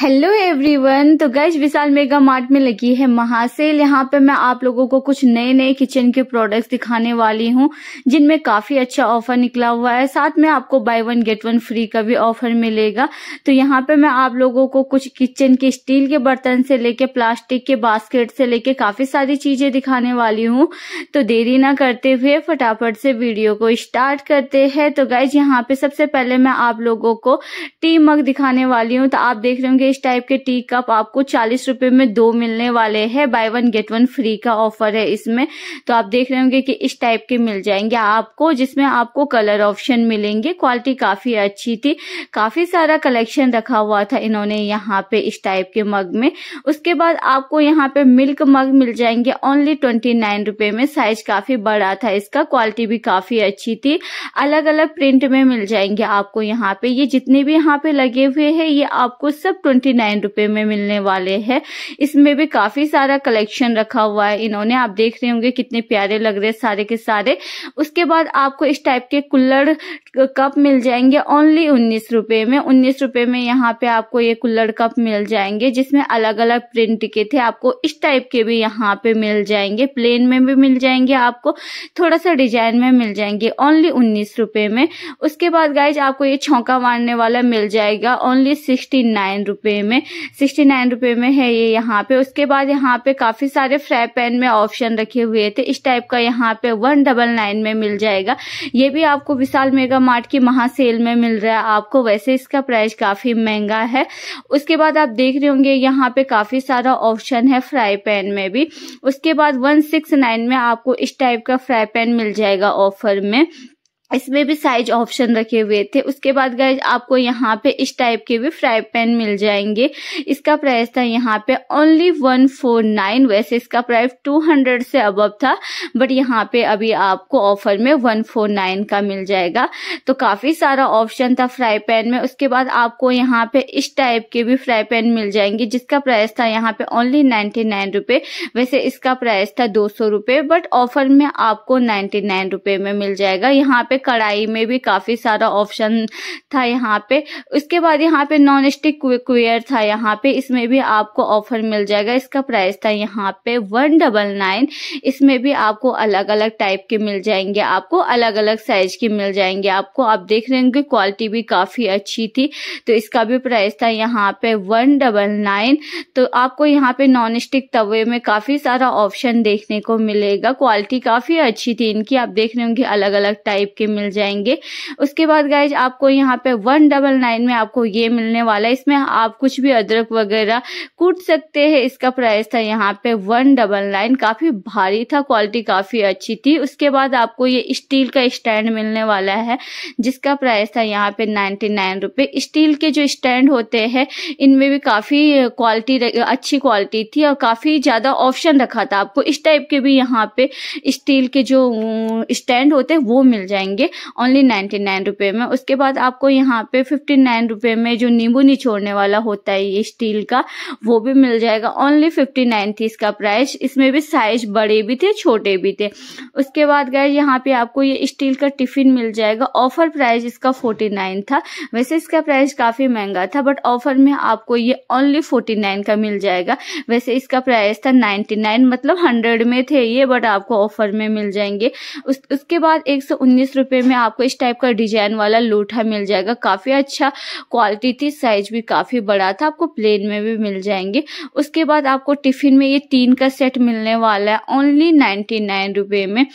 hello everyone तो guys Vishal Mega Mart में लगी है महासेल यहाँ पे मैं आप लोगों को कुछ नए नए किचन के प्रोडक्ट्स दिखाने वाली हूँ जिनमें काफी अच्छा ऑफर निकला हुआ है साथ में आपको buy one get one free का भी ऑफर मिलेगा तो यहाँ पे मैं आप लोगों को कुछ किचन के स्टील के बर्तन से लेके प्लास्टिक के बास्केट से लेके काफी सारी चीजें दिखाने वाली हूँ तो देरी ना करते हुए फटाफट से वीडियो को स्टार्ट करते हैं तो गैश यहाँ पे सबसे पहले मैं आप लोगों को टी मग दिखाने वाली हूँ तो आप देख रहे होंगे इस टाइप के टी कप आपको चालीस रुपए में दो मिलने वाले हैं buy one get one free का ऑफर है इसमें तो आप देख रहे होंगे कि इस टाइप के मिल जाएंगे आपको जिसमें आपको कलर ऑप्शन मिलेंगे क्वालिटी काफी अच्छी थी काफी सारा कलेक्शन रखा हुआ था इन्होंने यहाँ पे इस टाइप के मग में उसके बाद आपको यहाँ पे मिल्क मग मिल जाएंगे ओनली ट्वेंटी नाइन रुपए में साइज काफी बड़ा था इसका क्वालिटी भी काफी अच्छी थी अलग अलग प्रिंट में मिल जाएंगे आपको यहाँ पे ये जितने भी यहाँ पे लगे हुए है ये आपको सब ट्वेंटी सेवेंटी नाइन रुपये में मिलने वाले हैं इसमें भी काफी सारा कलेक्शन रखा हुआ है इन्होंने आप देख रहे होंगे कितने प्यारे लग रहे सारे के सारे उसके बाद आपको इस टाइप के कुल्लड़ कप मिल जाएंगे ओनली उन्नीस रुपए में उन्नीस रुपए में यहाँ पे आपको ये कुल्लड़ कप मिल जाएंगे जिसमें अलग अलग प्रिंट के थे आपको इस टाइप के भी यहाँ पे मिल जाएंगे प्लेन में भी मिल जाएंगे आपको थोड़ा सा डिजाइन में मिल जाएंगे ओनली उन्नीस रुपए में उसके बाद गाइज आपको ये छौका मारने वाला मिल जाएगा ओनली सिक्सटी नाइन रुपए रुपए में सिक्सटी नाइन रुपए में है ये यहाँ पे उसके बाद यहाँ पे काफ़ी सारे फ्राई पैन में ऑप्शन रखे हुए थे इस टाइप का यहाँ पे वन डबल नाइन में मिल जाएगा ये भी आपको विशाल मेगा मार्ट की महासेल में मिल रहा है आपको वैसे इसका प्राइस काफ़ी महंगा है उसके बाद आप देख रहे होंगे यहाँ पे काफ़ी सारा ऑप्शन है फ्राई पैन में भी उसके बाद वन में आपको इस टाइप का फ्राई पैन मिल जाएगा ऑफर में इसमें भी साइज ऑप्शन रखे हुए थे उसके बाद गए आपको यहाँ पे इस टाइप के भी फ्राई पैन मिल जाएंगे इसका प्राइस था यहाँ पे ओनली वन फोर नाइन वैसे इसका प्राइस टू हंड्रेड से अबव था बट यहाँ पे अभी आपको ऑफर में वन फोर नाइन का मिल जाएगा तो काफी सारा ऑप्शन था फ्राई पैन में उसके बाद आपको यहाँ पे इस टाइप के भी फ्राई पैन मिल जाएंगे जिसका प्राइस था यहाँ पे ओनली नाइन्टी नाइन रुपये वैसे इसका प्राइस था दो सौ रुपये बट ऑफर में आपको नाइन्टी नाइन रुपये में मिल जाएगा यहाँ पे कढ़ाई में भी काफ़ी सारा ऑप्शन था यहाँ पे उसके बाद यहाँ पे नॉन स्टिक क्विकवेयर था यहाँ पे इसमें भी आपको ऑफर मिल जाएगा इसका प्राइस था यहाँ पे वन डबल नाइन इसमें भी आपको अलग अलग टाइप के मिल जाएंगे आपको अलग अलग साइज के मिल जाएंगे आपको आप देख रहे होंगे क्वालिटी भी काफ़ी अच्छी थी तो इसका भी प्राइस था यहाँ पे वन डबल नाइन तो आपको यहाँ पे नॉन स्टिक तवे में काफ़ी सारा ऑप्शन देखने को मिलेगा क्वालिटी काफ़ी अच्छी थी इनकी आप देख रहे होंगे अलग अलग टाइप के मिल जाएंगे उसके बाद गाइज आपको यहाँ पे वन डबल नाइन में आपको ये मिलने वाला है इसमें आप कुछ भी अदरक वगैरह कूट सकते हैं इसका प्राइस था यहाँ पे वन डबल नाइन काफ़ी भारी था क्वालिटी काफ़ी अच्छी थी उसके बाद आपको ये स्टील का स्टैंड मिलने वाला है जिसका प्राइस था यहाँ पे नाइन्टी नाइन रुपये स्टील के जो स्टैंड होते हैं इनमें भी काफ़ी क्वालिटी अच्छी क्वालिटी थी और काफ़ी ज़्यादा ऑप्शन रखा था आपको इस टाइप के भी यहाँ पे स्टील के जो स्टैंड होते हैं वो मिल जाएंगे मिलेंगे ओनली नाइन्टी नाइन रुपये में उसके बाद आपको यहाँ पे फिफ्टी नाइन रुपये में जो नींबू निचोड़ने वाला होता है ये स्टील का वो भी मिल जाएगा ओनली फिफ्टी नाइन थी इसका प्राइस इसमें भी साइज बड़े भी थे छोटे भी थे उसके बाद गए यहाँ पे आपको ये स्टील का टिफिन मिल जाएगा ऑफर प्राइस इसका फोर्टी नाइन था वैसे इसका प्राइस काफ़ी महंगा था बट ऑफर में आपको ये ओनली फोर्टी नाइन का मिल जाएगा वैसे इसका प्राइस था नाइन्टी नाइन मतलब हंड्रेड में थे ये बट आपको ऑफर में मिल जाएंगे उस, उसके बाद एक सौ रुपए में आपको इस टाइप का डिजाइन वाला लोटा मिल जाएगा काफ़ी अच्छा क्वालिटी थी साइज भी काफ़ी बड़ा था आपको प्लेन में भी मिल जाएंगे उसके बाद आपको टिफ़िन में ये तीन का सेट मिलने वाला है ओनली नाइनटी नाइन रुपए में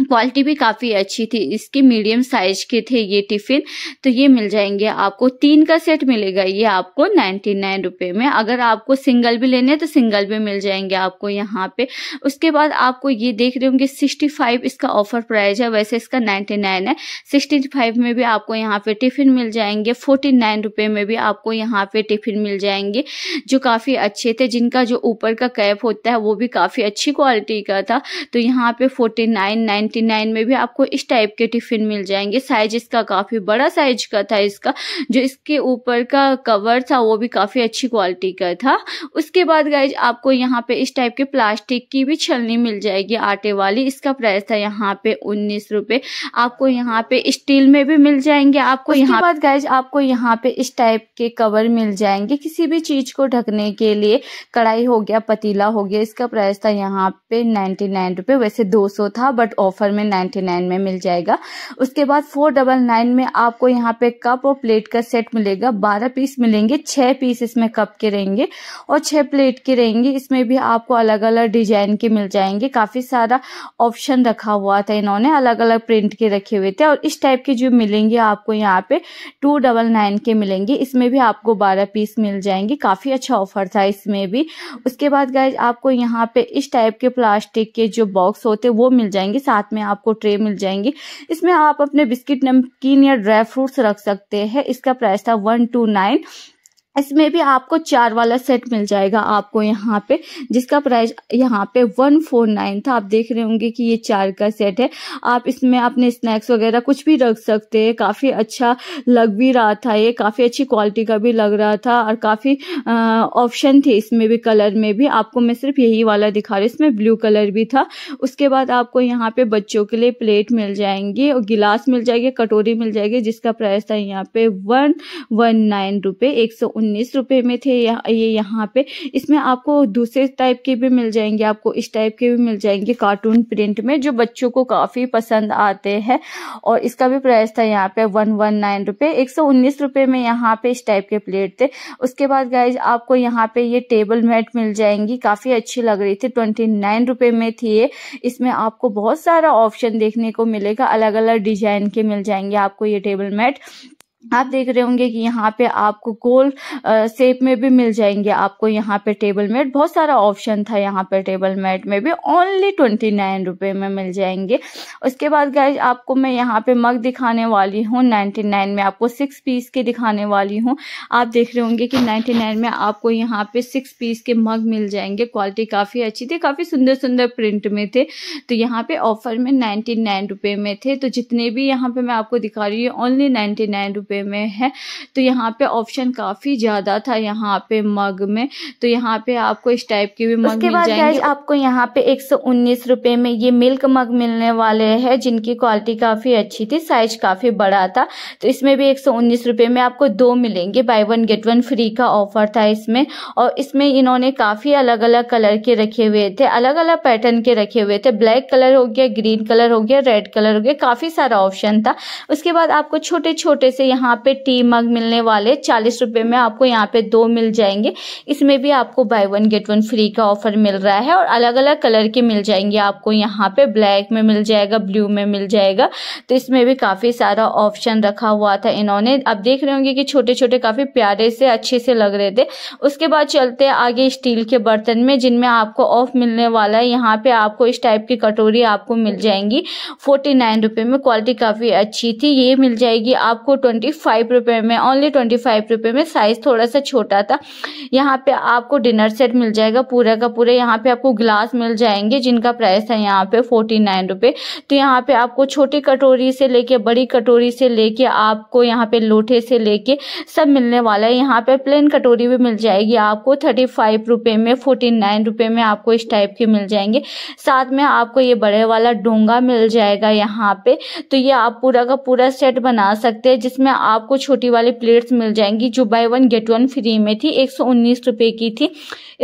क्वालिटी भी काफ़ी अच्छी थी इसके मीडियम साइज के थे ये टिफ़िन तो ये मिल जाएंगे आपको तीन का सेट मिलेगा ये आपको नाइन्टी नाइन रुपये में अगर आपको सिंगल भी लेने हैं तो सिंगल भी मिल जाएंगे आपको यहाँ पे उसके बाद आपको ये देख रहे होंगे सिक्सटी फाइव इसका ऑफर प्राइस है वैसे इसका नाइन्टी नाइन है सिक्सटी फाइव में भी आपको यहाँ पे टिफ़िन मिल जाएंगे फोर्टी नाइन रुपये में भी आपको यहाँ पे टिफ़िन मिल जाएंगे जो काफ़ी अच्छे थे जिनका जो ऊपर का कैप होता है वो भी काफ़ी अच्छी क्वालिटी का था तो यहाँ पे फोर्टी नाइन नाइन नाइन में भी आपको इस टाइप के टिफिन मिल जाएंगे साइज इसका काफ़ी बड़ा साइज का था इसका जो इसके ऊपर का कवर था वो भी काफ़ी अच्छी क्वालिटी का था उसके बाद गाइज आपको यहाँ पे इस टाइप के प्लास्टिक की भी छलनी मिल जाएगी आटे वाली इसका प्राइस था यहाँ पे उन्नीस रुपये आपको यहाँ पे स्टील में भी मिल जाएंगे आपको यहाँ बाद गाइज आपको यहाँ पे इस टाइप के कवर मिल जाएंगे किसी भी चीज को ढकने के लिए कढ़ाई हो गया पतीला हो गया इसका प्राइस था यहाँ पे नाइन्टी नाइन रुपये वैसे दो सौ था बट ऑफ ऑफर में नाइन्टी नाइन में मिल जाएगा उसके बाद फोर डबल नाइन में आपको यहाँ पे कप और प्लेट का सेट मिलेगा बारह पीस मिलेंगे छह पीस इसमें कप के रहेंगे और छह प्लेट के रहेंगे इसमें भी आपको अलग अलग डिजाइन के मिल जाएंगे काफी सारा ऑप्शन रखा हुआ था इन्होंने अलग अलग प्रिंट के रखे हुए थे और इस टाइप के जो मिलेंगे आपको यहाँ पे टू डबल नाइन के मिलेंगे इसमें भी आपको बारह पीस मिल जाएंगे काफी अच्छा ऑफर था इसमें भी उसके बाद गाय आपको यहाँ पे इस टाइप के प्लास्टिक के जो बॉक्स होते वो मिल जाएंगे साथ साथ में आपको ट्रे मिल जाएंगी इसमें आप अपने बिस्किट नमकीन या ड्राई फ्रूट्स रख सकते हैं इसका प्राइस था वन टू नाइन इसमें भी आपको चार वाला सेट मिल जाएगा आपको यहाँ पे जिसका प्राइस यहाँ पे वन फोर नाइन था आप देख रहे होंगे कि ये चार का सेट है आप इसमें अपने स्नैक्स वगैरह कुछ भी रख सकते हैं काफ़ी अच्छा लग भी रहा था ये काफ़ी अच्छी क्वालिटी का भी लग रहा था और काफ़ी ऑप्शन थे इसमें भी कलर में भी आपको मैं सिर्फ यही वाला दिखा रही इसमें ब्लू कलर भी था उसके बाद आपको यहाँ पे बच्चों के लिए प्लेट मिल जाएंगे और गिलास मिल जाएगी कटोरी मिल जाएगी जिसका प्राइस था यहाँ पे वन वन नाइन रुपये एक सौ उन्नीस रुपये में थे ये यहाँ पे इसमें आपको दूसरे टाइप के भी मिल जाएंगे आपको इस टाइप के भी मिल जाएंगे कार्टून प्रिंट में जो बच्चों को काफ़ी पसंद आते हैं और इसका भी प्राइस था यहाँ पे वन वन नाइन रुपये एक सौ उन्नीस रुपये में यहाँ पे इस टाइप के प्लेट थे उसके बाद गाइज आपको यहाँ पे ये टेबल मेट मिल जाएंगी काफ़ी अच्छी लग रही थी ट्वेंटी नाइन रुपये में थी ये इसमें आपको बहुत सारा ऑप्शन देखने को मिलेगा अलग अलग डिजाइन के मिल जाएंगे आपको ये टेबल मेट आप देख रहे होंगे कि यहाँ पे आपको गोल शेप में भी मिल जाएंगे आपको यहाँ पे टेबल मैट बहुत सारा ऑप्शन था यहाँ पे टेबल मैट में भी ओनली ट्वेंटी नाइन रुपये में मिल जाएंगे उसके बाद गाइज आपको मैं यहाँ पे मग दिखाने वाली हूँ नाइन्टी नाइन में आपको सिक्स पीस के दिखाने वाली हूँ आप देख रहे होंगे कि नाइन्टी नाइन में आपको यहाँ पे सिक्स पीस के मग मिल जाएंगे क्वालिटी काफ़ी अच्छी थी काफ़ी सुंदर सुंदर प्रिंट में थे तो यहाँ पर ऑफर में नाइन्टी नाइन रुपये में थे तो जितने भी यहाँ पर मैं आपको दिखा रही हूँ ओनली नाइन्टी नाइन रुपये रुपए में है तो यहाँ पे ऑप्शन काफ़ी ज़्यादा था यहाँ पे मग में तो यहाँ पे आपको इस टाइप की भी मग उसके बाद गैस आपको यहाँ पे एक सौ उन्नीस में ये मिल्क मग मिलने वाले है जिनकी क्वालिटी काफ़ी अच्छी थी साइज काफ़ी बड़ा था तो इसमें भी एक सौ उन्नीस में आपको दो मिलेंगे buy one get one free का ऑफर था इसमें और इसमें इन्होंने काफ़ी अलग अलग कलर के रखे हुए थे अलग अलग पैटर्न के रखे हुए थे ब्लैक कलर हो गया ग्रीन कलर हो गया रेड कलर हो गया काफ़ी सारा ऑप्शन था उसके बाद आपको छोटे छोटे से यहाँ यहाँ पे टी मग मिलने वाले चालीस रुपये में आपको यहाँ पे दो मिल जाएंगे इसमें भी आपको buy one get one free का ऑफर मिल रहा है और अलग अलग कलर के मिल जाएंगे आपको यहाँ पे ब्लैक में मिल जाएगा ब्लू में मिल जाएगा तो इसमें भी काफ़ी सारा ऑप्शन रखा हुआ था इन्होंने आप देख रहे होंगे कि छोटे छोटे काफ़ी प्यारे से अच्छे से लग रहे थे उसके बाद चलते आगे स्टील के बर्तन में जिनमें आपको ऑफ मिलने वाला है यहाँ पे आपको इस टाइप की कटोरी आपको मिल जाएंगी फोर्टी नाइन रुपये में क्वालिटी काफ़ी अच्छी थी ये मिल जाएगी आपको ट्वेंटी फाइव रुपये में ओनली ट्वेंटी फाइव रुपये में साइज़ थोड़ा सा छोटा था यहाँ पे आपको डिनर सेट मिल जाएगा पूरा का पूरा यहाँ पे आपको ग्लास मिल जाएंगे जिनका प्राइस है यहाँ पे फोर्टी नाइन रुपये तो यहाँ पे आपको छोटी कटोरी से लेके बड़ी कटोरी से लेके आपको यहाँ पे लोटे से लेके सब मिलने वाला है यहाँ पे प्लेन कटोरी भी मिल जाएगी आपको थर्टी फाइव रुपये में फोर्टी नाइन रुपये में आपको इस टाइप के मिल जाएंगे साथ में आपको ये बड़े वाला डोंगा मिल जाएगा यहाँ पे तो ये आप पूरा का पूरा सेट बना सकते हैं जिसमें में आपको छोटी वाली प्लेट्स मिल जाएंगी जो buy one get one free में थी एक सौ की थी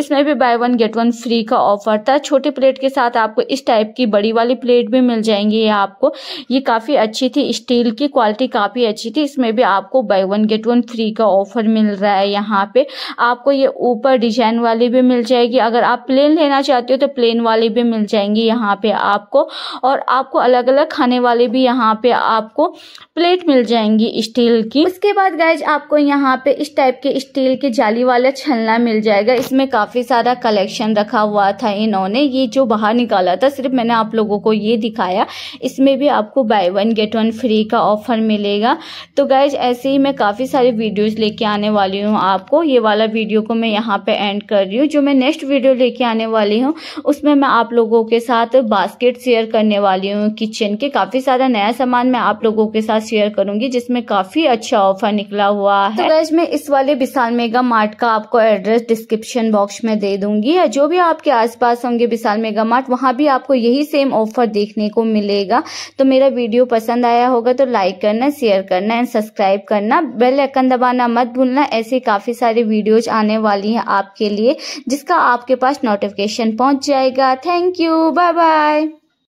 इसमें भी buy one get one free का ऑफर था छोटे प्लेट के साथ आपको इस टाइप की बड़ी वाली प्लेट भी मिल जाएंगी ये आपको ये काफ़ी अच्छी थी स्टील की क्वालिटी काफ़ी अच्छी थी इसमें भी आपको buy one get one free का ऑफर मिल रहा है यहाँ पे आपको ये ऊपर डिजाइन वाली भी मिल जाएगी अगर आप प्लेन लेना चाहते हो तो प्लेन वाली भी मिल जाएंगी यहाँ पे आपको और आपको अलग अलग खाने वाले भी यहाँ पे आपको प्लेट मिल जाएंगी स्टील स्टील की उसके बाद गैज आपको यहाँ पे इस टाइप के स्टील के जाली वाला छलना मिल जाएगा इसमें काफी सारा कलेक्शन रखा हुआ था इन्होंने ये जो बाहर निकाला था सिर्फ मैंने आप लोगों को ये दिखाया इसमें भी आपको buy one get one free का ऑफर मिलेगा तो गैज ऐसे ही मैं काफी सारे वीडियोज लेके आने वाली हूँ आपको ये वाला वीडियो को मैं यहाँ पे एंड कर रही हूँ जो मैं नेक्स्ट वीडियो लेके आने वाली हूँ उसमें मैं आप लोगों के साथ बास्केट शेयर करने वाली हूँ किचन के काफी सारा नया सामान मैं आप लोगों के साथ शेयर करूंगी जिसमें काफी काफी अच्छा ऑफर निकला हुआ तो है तो मैं इस वाले विशाल मेगा मार्ट का आपको एड्रेस डिस्क्रिप्शन बॉक्स में दे दूंगी या जो भी आपके आसपास होंगे विशाल मेगा मार्ट वहाँ भी आपको यही सेम ऑफर देखने को मिलेगा तो मेरा वीडियो पसंद आया होगा तो लाइक करना शेयर करना एंड सब्सक्राइब करना बेल आइकन दबाना मत भूलना ऐसे काफी सारी वीडियोज आने वाली है आपके लिए जिसका आपके पास नोटिफिकेशन पहुंच जाएगा थैंक यू बाय बाय